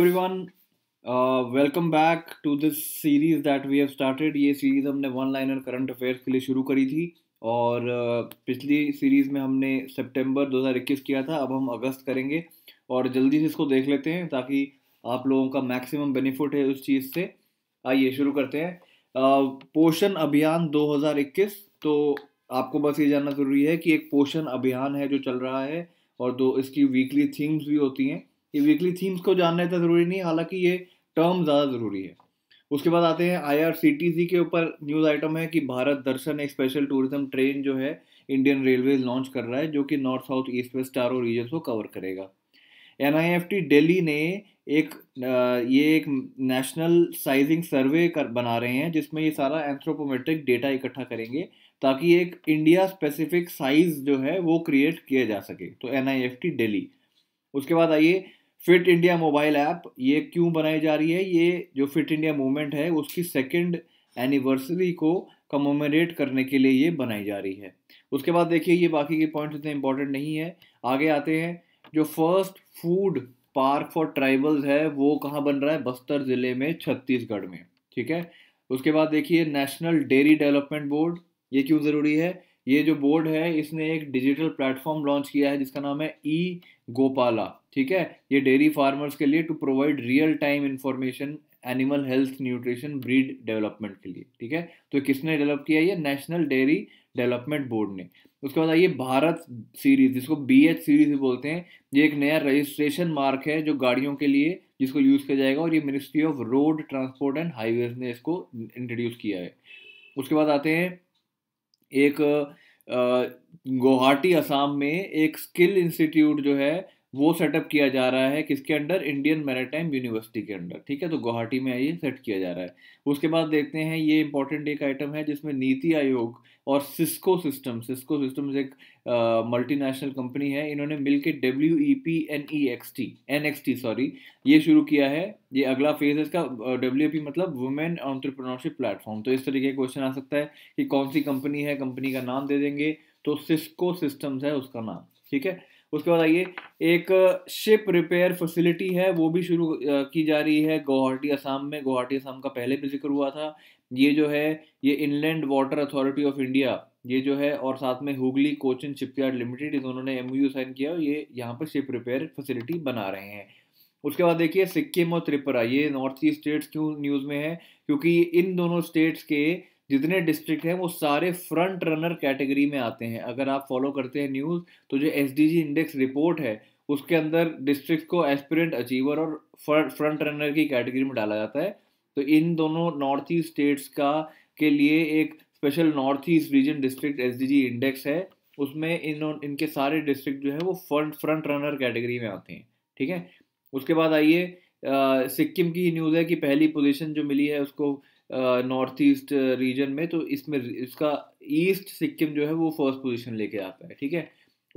everyone welcome back to this series that we have started ये series हमने one liner current affairs के लिए शुरू करी थी और uh, पिछली सीरीज में हमने सितंबर 2021 किया था अब हम अगस्त करेंगे और जल्दी से इसको देख लेते हैं ताकि आप लोगों का मैक्सिमम बेनिफिट है उस चीज़ से आइए शुरू करते हैं uh, पोषण अभियान 2021 तो आपको बस ये जानना ज़रूरी है कि एक पोषण अभियान है जो चल रहा है और दो इसकी वीकली थीम्स भी होती हैं ये वीकली थीम्स को जानना इतना ज़रूरी नहीं हालांकि ये टर्म ज़्यादा ज़रूरी है उसके बाद आते हैं आईआरसीटीसी के ऊपर न्यूज़ आइटम है कि भारत दर्शन एक स्पेशल टूरिज्म ट्रेन जो है इंडियन रेलवे लॉन्च कर रहा है जो कि नॉर्थ साउथ ईस्ट वेस्ट चारों रीजन को कवर करेगा एन दिल्ली ने एक ये एक नेशनल साइजिंग सर्वे कर बना रहे हैं जिसमें ये सारा एंथ्रोपोमेट्रिक डेटा इकट्ठा करेंगे ताकि एक इंडिया स्पेसिफिक साइज जो है वो क्रिएट किया जा सके तो एन दिल्ली उसके बाद आइए फिट इंडिया मोबाइल ऐप ये क्यों बनाई जा रही है ये जो फिट इंडिया मूवमेंट है उसकी सेकेंड एनिवर्सरी को कमोमरेट करने के लिए ये बनाई जा रही है उसके बाद देखिए ये बाकी के पॉइंट्स इतने इंपॉर्टेंट नहीं है आगे आते हैं जो first food park for tribals है वो कहाँ बन रहा है बस्तर ज़िले में छत्तीसगढ़ में ठीक है उसके बाद देखिए नेशनल डेयरी डेवलपमेंट बोर्ड ये क्यों ज़रूरी है ये जो बोर्ड है इसने एक डिजिटल प्लेटफॉर्म लॉन्च किया है जिसका नाम है ई गोपाला ठीक है ये डेयरी फार्मर्स के लिए to provide real time information animal health nutrition breed development के लिए ठीक है तो किसने डेवलप किया ये नेशनल डेयरी डेवलपमेंट बोर्ड ने उसके बाद आइए भारत सीरीज जिसको बी एच सीरीज भी बोलते हैं ये एक नया रजिस्ट्रेशन मार्क है जो गाड़ियों के लिए जिसको यूज़ किया जाएगा और ये Ministry of Road Transport and Highways ने इसको इंट्रोड्यूस किया है उसके बाद आते हैं एक गुवाहाटी असम में एक स्किल इंस्टीट्यूट जो है वो सेटअप किया जा रहा है किसके अंडर इंडियन मैराटाइम यूनिवर्सिटी के अंडर ठीक है तो गुवाहाटी में ये सेट किया जा रहा है उसके बाद देखते हैं ये इंपॉर्टेंट एक आइटम है जिसमें नीति आयोग और सिस्को सिस्टम सिस्को सिस्टम एक मल्टीनेशनल कंपनी है इन्होंने के W E P N E X T N X T sorry ये शुरू किया है ये अगला फेज है इसका डब्ल्यू पी e मतलब वुमेन ऑन्टरप्रनोरशिप प्लेटफॉर्म तो इस तरीके का क्वेश्चन आ सकता है कि कौन सी कंपनी है कंपनी का नाम दे देंगे तो सिस्को सिस्टम्स है उसका नाम ठीक है उसके बाद आइए एक शिप रिपेयर फैसिलिटी है वो भी शुरू की जा रही है गुवाहाटी असम में गुवाहाटी असम का पहले भी जिक्र हुआ था ये जो है ये Inland Water Authority of India ये जो है और साथ में हुगली कोचिन शिपयार्ड लिमिटेड दोनों ने एम साइन किया और ये यहाँ पर शिप रिपेयर फैसिलिटी बना रहे हैं उसके बाद देखिए सिक्किम और त्रिपुरा ये नॉर्थ ईस्ट स्टेट्स क्यों न्यूज़ में है क्योंकि इन दोनों स्टेट्स के जितने डिस्ट्रिक्ट हैं वो सारे फ्रंट रनर कैटेगरी में आते हैं अगर आप फॉलो करते हैं न्यूज़ तो जो एस इंडेक्स रिपोर्ट है उसके अंदर डिस्ट्रिक्ट को एस्पिरेंट अचीवर और फ्रंट रनर की कैटेगरी में डाला जाता है तो इन दोनों नॉर्थ ईस्ट स्टेट्स का के लिए एक special north east region district S index है उसमें इन इनके सारे डिस्ट्रिक्ट जो है वो फ्रंट फ्रंट रनर कैटेगरी में आते हैं ठीक है उसके बाद आइए सिक्किम की न्यूज़ है कि पहली पोजीशन जो मिली है उसको नॉर्थ ईस्ट रीजन में तो इसमें इसका ईस्ट सिक्किम जो है वो फर्स्ट पोजीशन लेके आता है ठीक है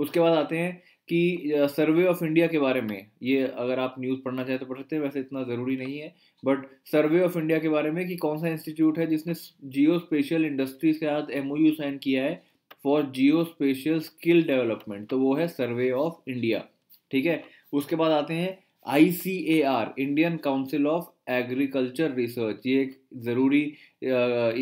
उसके बाद आते हैं कि सर्वे ऑफ इंडिया के बारे में ये अगर आप न्यूज़ पढ़ना चाहें तो पढ़ सकते हैं वैसे इतना ज़रूरी नहीं है बट सर्वे ऑफ इंडिया के बारे में कि कौन सा इंस्टीट्यूट है जिसने जियो स्पेशल इंडस्ट्रीज के साथ एम साइन किया है for Jio special skill development तो वो है सर्वे ऑफ इंडिया ठीक है उसके बाद आते हैं I C A R Indian Council of Agriculture Research ये एक ज़रूरी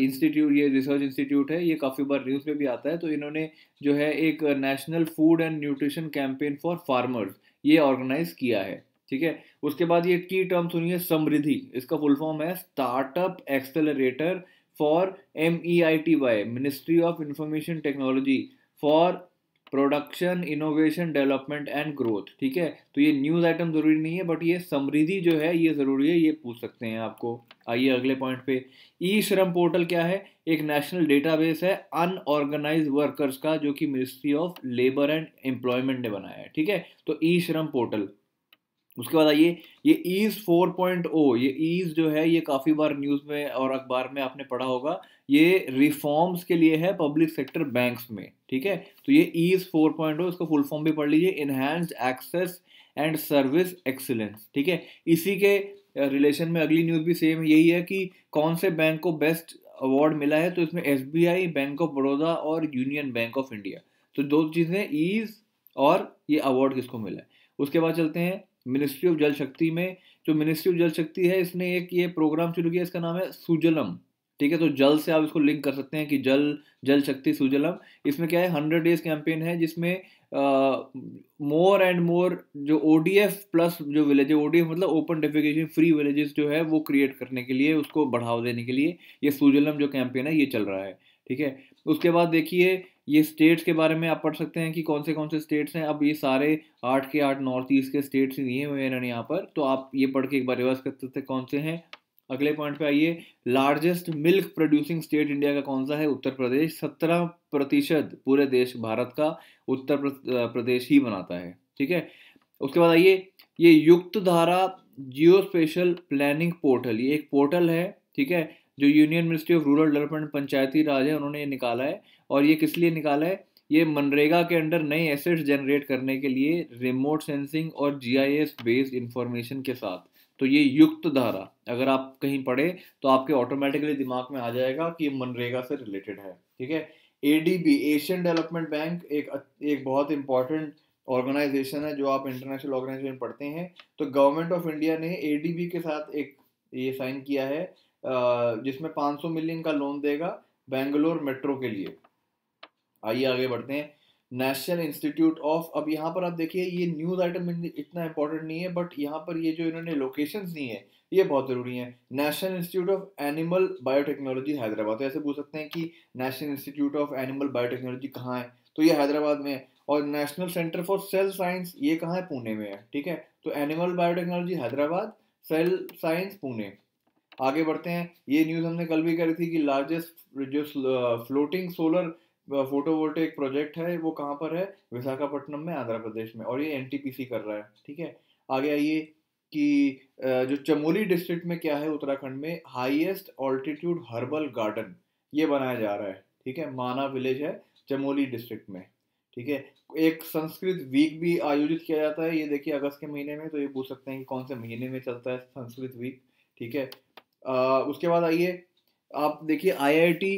इंस्टीट्यूट ये रिसर्च इंस्टीट्यूट है ये काफ़ी बार न्यूज़ में भी आता है तो इन्होंने जो है एक national food and nutrition campaign for farmers ये ऑर्गेनाइज किया है ठीक है उसके बाद ये की टर्म सुनिए समृद्धि इसका फुल फॉर्म है startup accelerator for M E I T Y Ministry of Information Technology for production innovation development and growth ठीक है तो ये न्यूज़ आइटम ज़रूरी नहीं है बट ये समृद्धि जो है ये ज़रूरी है ये पूछ सकते हैं आपको आइए अगले पॉइंट पे ई श्रम पोर्टल क्या है एक नेशनल डेटाबेस है अनऑर्गेनाइज वर्कर्स का जो कि Ministry of Labour and Employment ने बनाया है ठीक है तो ई श्रम पोर्टल उसके बाद आइए ये ईज ओ oh, ये ईज जो है ये काफ़ी बार न्यूज़ में और अखबार में आपने पढ़ा होगा ये रिफॉर्म्स के लिए है पब्लिक सेक्टर बैंक्स में ठीक है तो ये ईज फोर पॉइंट हो इसको फुल फॉर्म भी पढ़ लीजिए enhanced access and service excellence ठीक है इसी के रिलेशन में अगली न्यूज़ भी सेम यही है कि कौन से बैंक को बेस्ट अवार्ड मिला है तो इसमें एस बैंक ऑफ बड़ौदा और यूनियन बैंक ऑफ इंडिया तो दो चीज़ें ईज और ये अवार्ड किसको मिला है उसके बाद चलते हैं मिनिस्ट्री ऑफ जल शक्ति में जो मिनिस्ट्री ऑफ जल शक्ति है इसने एक ये प्रोग्राम शुरू किया इसका नाम है सुजलम ठीक है तो जल से आप इसको लिंक कर सकते हैं कि जल जल शक्ति सुजलम इसमें क्या है हंड्रेड डेज कैंपेन है जिसमें मोर एंड मोर जो ओ प्लस जो विलेज है ओ मतलब ओपन डेफिकेशन फ्री विलेजेस जो है वो क्रिएट करने के लिए उसको बढ़ावा देने के लिए ये सुजलम जो कैंपेन है ये चल रहा है ठीक है उसके बाद देखिए ये स्टेट्स के बारे में आप पढ़ सकते हैं कि कौन से कौन से स्टेट्स हैं अब ये सारे आठ के आठ नॉर्थ ईस्ट के स्टेट्स दिए हुए हैं यहाँ पर तो आप ये पढ़ के एक बार रिवर्स कर सकते हैं कौन से हैं अगले पॉइंट पे आइए largest milk producing state India का कौन सा है उत्तर प्रदेश सत्रह प्रतिशत पूरे देश भारत का उत्तर प्रदेश ही बनाता है ठीक है उसके बाद आइए ये युक्त धारा जियो स्पेशल प्लानिंग पोर्टल ये एक पोर्टल है ठीक है जो Union Ministry of Rural Development Panchayati Raj है उन्होंने ये निकाला है और ये किस लिए निकाला है ये मनरेगा के अंडर नए एसेट्स जनरेट करने के लिए रिमोट सेंसिंग और जीआईएस बेस्ड इंफॉर्मेशन के साथ तो ये युक्त धारा अगर आप कहीं पढ़े तो आपके ऑटोमेटिकली दिमाग में आ जाएगा कि मनरेगा से रिलेटेड है ठीक है एडीबी एशियन डेवलपमेंट बैंक एक एक बहुत इंपॉर्टेंट ऑर्गेनाइजेशन है जो आप इंटरनेशनल ऑर्गेनाइजेशन पढ़ते हैं तो गवर्नमेंट ऑफ इंडिया ने एडीबी के साथ एक ये साइन किया है जिसमें 500 मिलियन का लोन देगा बेंगलोर मेट्रो के लिए आइए आगे बढ़ते हैं नेशनल इंस्टीट्यूट ऑफ अब यहाँ पर आप देखिए ये न्यूज़ आइटम इतना इंपॉर्टेंट नहीं है बट यहाँ पर ये जो इन्होंने लोकेशंस दी है ये बहुत ज़रूरी है National Institute of Animal biotechnology Hyderabad ऐसे पूछ सकते हैं कि National Institute of Animal Biotechnology कहाँ है तो ये हैदराबाद में है और National Centre for Cell Science ये कहाँ है पुणे में है ठीक है तो animal biotechnology Hyderabad cell science Pune आगे बढ़ते हैं ये न्यूज़ हमने कल भी करी थी कि लार्जेस्ट जो फ्लोटिंग uh, सोलर फोटो एक प्रोजेक्ट है वो कहाँ पर है विशाखापट्टनम में आंध्र प्रदेश में और ये एन कर रहा है ठीक है आगे आइए कि जो चमोली डिस्ट्रिक्ट में क्या है उत्तराखंड में हाईएस्ट ऑल्टीट्यूड हर्बल गार्डन ये बनाया जा रहा है ठीक है माना विलेज है चमोली डिस्ट्रिक्ट में ठीक है एक संस्कृत वीक भी आयोजित किया जाता है ये देखिए अगस्त के महीने में तो ये पूछ सकते हैं कि कौन से महीने में चलता है संस्कृत वीक ठीक है आ, उसके बाद आइए आप देखिए आईआईटी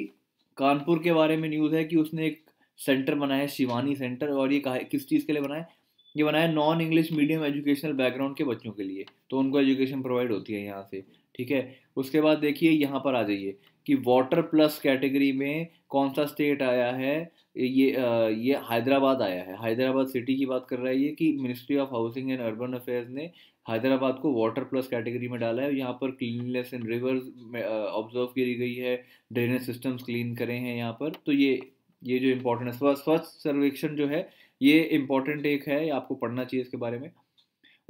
कानपुर के बारे में न्यूज़ है कि उसने एक सेंटर बनाया है शिवानी सेंटर और ये कहा किस चीज़ के लिए बनाया ये बनाया non English medium educational background के बच्चों के लिए तो उनको एजुकेशन प्रोवाइड होती है यहाँ से ठीक है उसके बाद देखिए यहाँ पर आ जाइए कि वाटर प्लस कैटेगरी में कौन सा स्टेट आया है ये ये हैदराबाद आया है हैदराबाद सिटी की बात कर रहा है ये कि Ministry of Housing and Urban Affairs ने हैदराबाद को वाटर प्लस कैटेगरी में डाला है यहाँ पर क्लीनलेस एंड रिवर्स ऑब्जर्व करी गई है ड्रेनेज सिस्टम्स क्लीन करे हैं यहाँ पर तो ये ये जो इम्पोर्टेंट है स्वच्छ सर्वेक्षण जो है ये इम्पोर्टेंट एक है आपको पढ़ना चाहिए इसके बारे में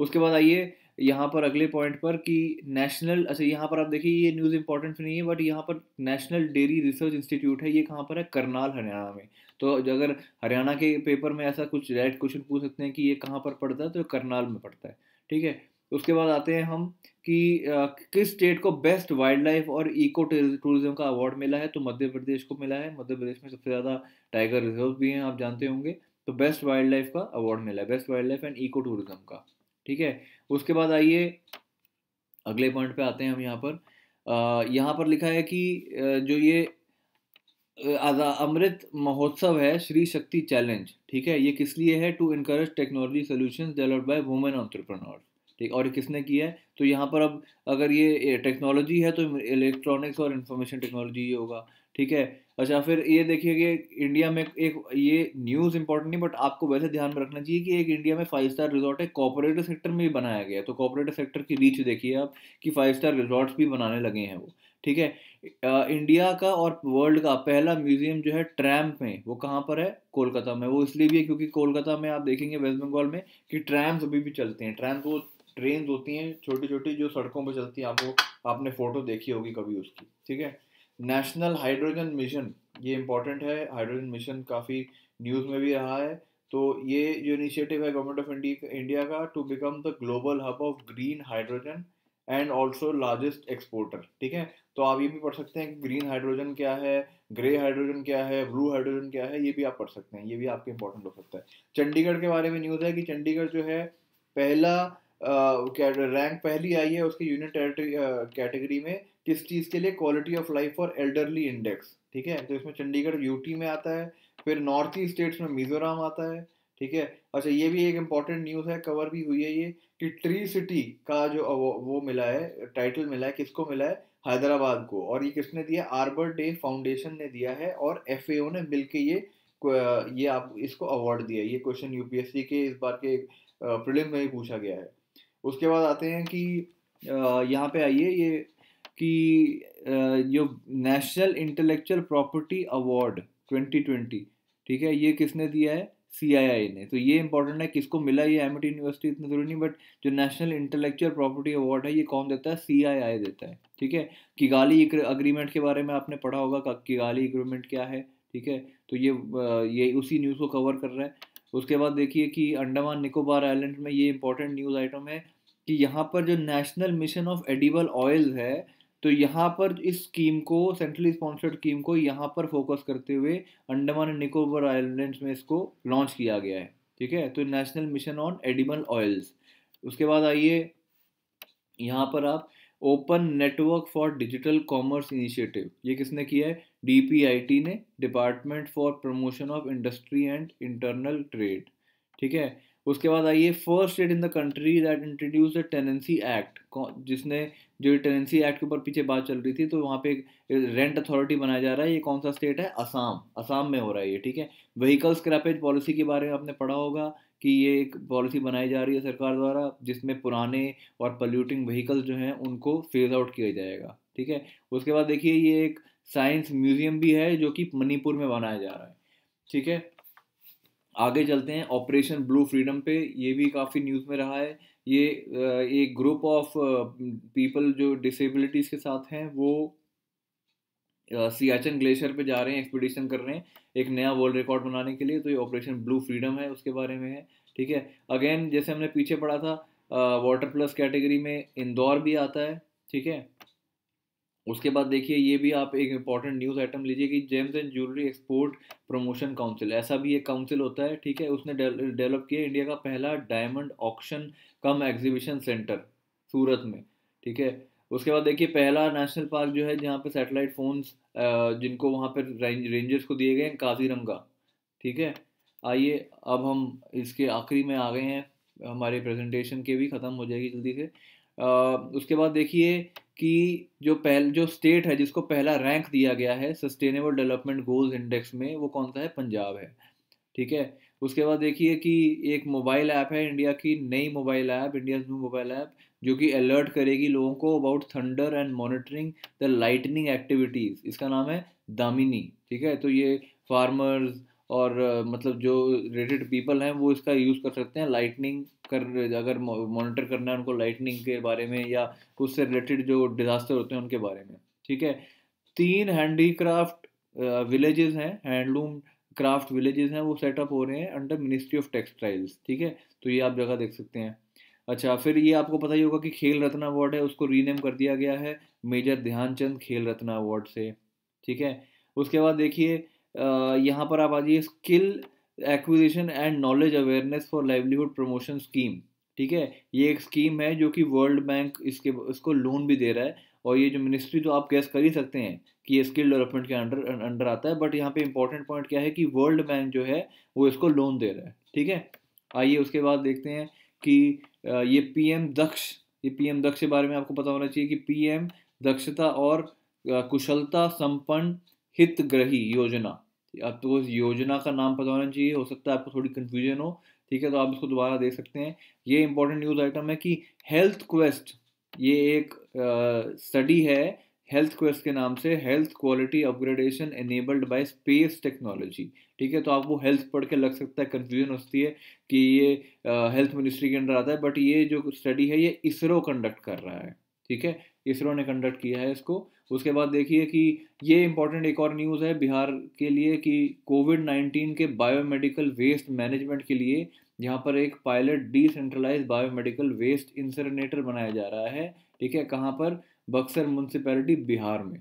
उसके बाद आइए यहाँ पर अगले पॉइंट पर कि नेशनल अच्छा यहाँ पर आप देखिए ये न्यूज़ इंपॉर्टेंट तो नहीं है बट यहाँ पर नेशनल डेयरी रिसर्च इंस्टीट्यूट है ये कहाँ पर है करनाल हरियाणा में तो अगर हरियाणा के पेपर में ऐसा कुछ डायरेक्ट क्वेश्चन पूछ सकते हैं कि ये कहाँ पर पड़ता है तो करनाल में पड़ता है ठीक है उसके बाद आते हैं हम कि आ, किस स्टेट को बेस्ट वाइल्ड लाइफ और इको टूरिज्म का अवार्ड मिला है तो मध्य प्रदेश को मिला है मध्य प्रदेश में सबसे ज़्यादा टाइगर रिजर्व भी हैं आप जानते होंगे तो बेस्ट वाइल्ड लाइफ का अवार्ड मिला है best wildlife and eco tourism का ठीक है उसके बाद आइए अगले पॉइंट पे आते हैं हम यहाँ पर यहाँ पर लिखा है कि जो ये अमृत महोत्सव है श्री शक्ति चैलेंज ठीक है ये किस लिए है to encourage technology solution developed by women entrepreneur ठीक और किसने किया है तो यहाँ पर अब अगर ये टेक्नोलॉजी है तो इलेक्ट्रॉनिक्स और इन्फॉर्मेशन टेक्नोलॉजी ये होगा ठीक है अच्छा फिर ये देखिए कि इंडिया में एक ये न्यूज़ इंपॉर्टेंट नहीं बट आपको वैसे ध्यान में रखना चाहिए कि एक इंडिया में फाइव स्टार रिजॉर्ट है कॉपोरेटिव सेक्टर में भी बनाया गया तो कॉपोरेटिव सेक्टर की रीच देखिए आप कि फाइव स्टार रिजॉर्ट्स भी बनाने लगे हैं वो ठीक है इंडिया का और वर्ल्ड का पहला म्यूजियम जो है ट्रैम्प में वो कहाँ पर है कोलकाता में वो इसलिए भी है क्योंकि कोलकाता में आप देखेंगे वेस्ट बंगाल में कि ट्रैम्स अभी भी चलते हैं ट्रैम्स वो ट्रेन होती हैं छोटी छोटी जो सड़कों पर चलती हैं आपको आपने फ़ोटो देखी होगी कभी उसकी ठीक है नेशनल हाइड्रोजन मिशन ये इम्पोर्टेंट है हाइड्रोजन मिशन काफ़ी न्यूज़ में भी रहा है तो ये जो इनिशिएटिव है गवर्नमेंट ऑफ इंडिया इंडिया का to become the global hub of green hydrogen and also largest exporter ठीक है तो आप ये भी पढ़ सकते हैं कि ग्रीन हाइड्रोजन क्या है ग्रे हाइड्रोजन क्या है ब्लू हाइड्रोजन क्या है ये भी आप पढ़ सकते हैं ये भी आपके इंपॉर्टेंट हो सकता है चंडीगढ़ के बारे में न्यूज़ है कि चंडीगढ़ जो है पहला क्या रैंक पहली आई है उसकी यूनियन टेरेटरी कैटेगरी में किस चीज़ के लिए quality of life for elderly index ठीक है तो इसमें चंडीगढ़ यूटी में आता है फिर नॉर्थ ईस्ट स्टेट्स में मिजोरम आता है ठीक है अच्छा ये भी एक इम्पॉर्टेंट न्यूज़ है कवर भी हुई है ये कि ट्री सिटी का जो वो, वो मिला है टाइटल मिला है किसको मिला है हैदराबाद को और ये किसने दिया आर्बर डे फाउंडेशन ने दिया है और एफ ने मिल के ये ये आप इसको अवार्ड दिया ये क्वेश्चन यूपीएससी के इस बार के प्रिलिम में ही पूछा गया है उसके बाद आते हैं कि यहाँ पे आइए ये कि जो नेशनल इंटेलेक्चुअल प्रॉपर्टी अवार्ड 2020 ठीक है ये किसने दिया है सी ने तो ये इंपॉर्टेंट है किसको मिला ये टी यूनिवर्सिटी इतना जरूरी नहीं बट जो नेशनल इंटेलेक्चुअल प्रॉपर्टी अवार्ड है ये कौन देता है सी देता है ठीक है किगाली अग्रीमेंट के बारे में आपने पढ़ा होगा किगाली अग्रीमेंट क्या है ठीक है तो ये ये उसी न्यूज़ को कवर कर रहा है उसके बाद देखिए कि अंडमान निकोबार आइलैंड में ये इंपॉर्टेंट न्यूज़ आइटम है कि यहाँ पर जो national mission of edible oil है तो यहाँ पर इस स्कीम को सेंट्रली स्पॉन्सर्ड स्कीम को यहाँ पर फोकस करते हुए अंडमान एंड निकोबार आइलैंड्स में इसको लॉन्च किया गया है ठीक है तो national mission on edible oils उसके बाद आइए यहाँ पर आप open network for digital commerce initiative ये किसने किया है डीपीआईटी ने department for promotion of industry and internal trade ठीक है उसके बाद आइए first state in the country that introduce the tenancy act जिसने जो टेनेंसी एक्ट के ऊपर पीछे बात चल रही थी तो वहाँ पे एक रेंट अथॉरिटी बनाया जा रहा है ये कौन सा स्टेट है असम असम में हो रहा है ये ठीक है व्हीकल स्क्रैपेज पॉलिसी के बारे में आपने पढ़ा होगा कि ये एक पॉलिसी बनाई जा रही है सरकार द्वारा जिसमें पुराने और पल्यूटिंग व्हीकल्स जो हैं उनको फेज आउट किया जाएगा ठीक है उसके बाद देखिए ये एक साइंस म्यूजियम भी है जो कि मणिपुर में बनाया जा रहा है ठीक है आगे चलते हैं ऑपरेशन ब्लू फ्रीडम पे ये भी काफ़ी न्यूज़ में रहा है ये एक ग्रुप ऑफ पीपल जो डिसेबिलिटीज़ के साथ हैं वो सियाचन ग्लेशियर पे जा रहे हैं एक्सपीडिशन कर रहे हैं एक नया वर्ल्ड रिकॉर्ड बनाने के लिए तो ये ऑपरेशन ब्लू फ्रीडम है उसके बारे में है ठीक है अगेन जैसे हमने पीछे पढ़ा था वाटर प्लस कैटेगरी में इंदौर भी आता है ठीक है उसके बाद देखिए ये भी आप एक इम्पॉर्टेंट न्यूज़ आइटम लीजिए कि gems and jewellery export promotion council ऐसा भी एक काउंसिल होता है ठीक है उसने डेवलप किया इंडिया का पहला diamond auction cum exhibition centre Surat में ठीक है उसके बाद देखिए पहला नेशनल पार्क जो है जहाँ पर सेटेलाइट फोन्स जिनको वहाँ पर रेंजर्स को दिए गए हैं काजीरंगा ठीक है आइए अब हम इसके आखिरी में आ गए हैं हमारे प्रेजेंटेशन के भी ख़त्म हो जाएगी जल्दी से उसके बाद देखिए कि जो पहल जो स्टेट है जिसको पहला रैंक दिया गया है सस्टेनेबल डेवलपमेंट गोल्स इंडेक्स में वो कौन सा है पंजाब है ठीक है उसके बाद देखिए कि एक मोबाइल ऐप है इंडिया की नई mobile app India new mobile app जो कि अलर्ट करेगी लोगों को about thunder and monitoring the lightning activities इसका नाम है दामिनी ठीक है तो ये फार्मर्स और मतलब जो रिलेटेड पीपल हैं वो इसका यूज़ कर सकते हैं लाइटनिंग कर अगर मॉनिटर करना है उनको लाइटनिंग के बारे में या उससे रिलेटेड जो डिज़ास्टर होते हैं उनके बारे में ठीक है तीन हैंडीक्राफ्ट विलेजेस हैं हैंडलूम क्राफ्ट विलेजेस हैं वो सेटअप हो रहे हैं अंडर मिनिस्ट्री ऑफ टेक्सटाइल्स ठीक है तो ये आप जगह देख सकते हैं अच्छा फिर ये आपको पता ही होगा कि खेल रत्न अवार्ड है उसको रीनेम कर दिया गया है मेजर ध्यानचंद खेल रत्न अवार्ड से ठीक है उसके बाद देखिए यहाँ पर आप आ जाइए skill acquisition and knowledge awareness for livelihood promotion scheme ठीक है ये एक स्कीम है जो कि वर्ल्ड बैंक इसके इसको लोन भी दे रहा है और ये जो मिनिस्ट्री तो आप गैस कर ही सकते हैं कि ये स्किल डेवलपमेंट के अंडर अंडर आता है बट यहाँ पे इंपॉर्टेंट पॉइंट क्या है कि वर्ल्ड बैंक जो है वो इसको लोन दे रहा है ठीक है आइए उसके बाद देखते हैं कि ये पी दक्ष ये पी दक्ष के बारे में आपको पता होना चाहिए कि पी दक्षता और कुशलता संपन्न हितग्रही योजना आपको तो योजना का नाम पता होना चाहिए हो सकता है आपको थोड़ी कन्फ्यूजन हो ठीक है तो आप इसको दोबारा देख सकते हैं ये इंपॉर्टेंट न्यूज़ आइटम है कि हेल्थ क्वेस्ट ये एक स्टडी है हेल्थ क्वेस्ट के नाम से health quality upgradation enabled by space technology ठीक है तो आपको हेल्थ पढ़ के लग सकता है कन्फ्यूजन होती है कि ये हेल्थ मिनिस्ट्री के अंडर आता है बट ये जो स्टडी है ये इसरो कंडक्ट कर रहा है ठीक है इसरो ने कंडक्ट किया है इसको उसके बाद देखिए कि ये इंपॉर्टेंट एक और न्यूज़ है बिहार के लिए कि कोविड नाइन्टीन के बायोमेडिकल वेस्ट मैनेजमेंट के लिए यहाँ पर एक pilot decentralise biomedical waste incinerator बनाया जा रहा है ठीक है कहाँ पर बक्सर म्यूनसिपैलिटी बिहार में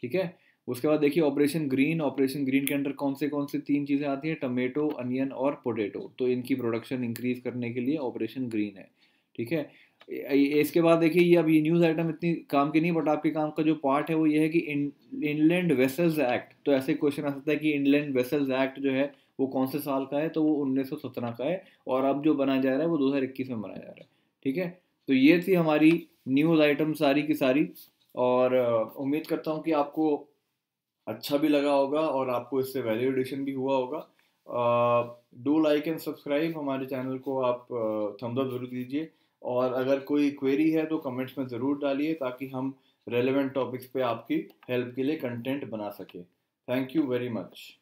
ठीक है उसके बाद देखिए ऑपरेशन ग्रीन ऑपरेशन ग्रीन के अंडर कौन से कौन से तीन चीज़ें आती हैं टमेटो अनियन और पोटेटो तो इनकी प्रोडक्शन इंक्रीज करने के लिए ऑपरेशन ग्रीन है ठीक है इसके बाद देखिए ये अब ये न्यूज़ आइटम इतनी काम की नहीं बट आपके काम का जो पार्ट है वो ये है कि इनलैंड वेसल्स एक्ट तो ऐसे क्वेश्चन आ सकता है कि इनलैंड वेसल्स एक्ट जो है वो कौन से साल का है तो वो उन्नीस का है और अब जो बनाया जा रहा है वो दो में बनाया जा रहा है ठीक है तो ये थी हमारी न्यूज़ आइटम सारी की सारी और उम्मीद करता हूँ कि आपको अच्छा भी लगा होगा और आपको इससे वैल्यू एडिशन भी हुआ होगा डू लाइक एंड सब्सक्राइब हमारे चैनल को आप थम्स अप जरूर दीजिए और अगर कोई क्वेरी है तो कमेंट्स में ज़रूर डालिए ताकि हम रेलिवेंट टॉपिक्स पे आपकी हेल्प के लिए कंटेंट बना सकें थैंक यू वेरी मच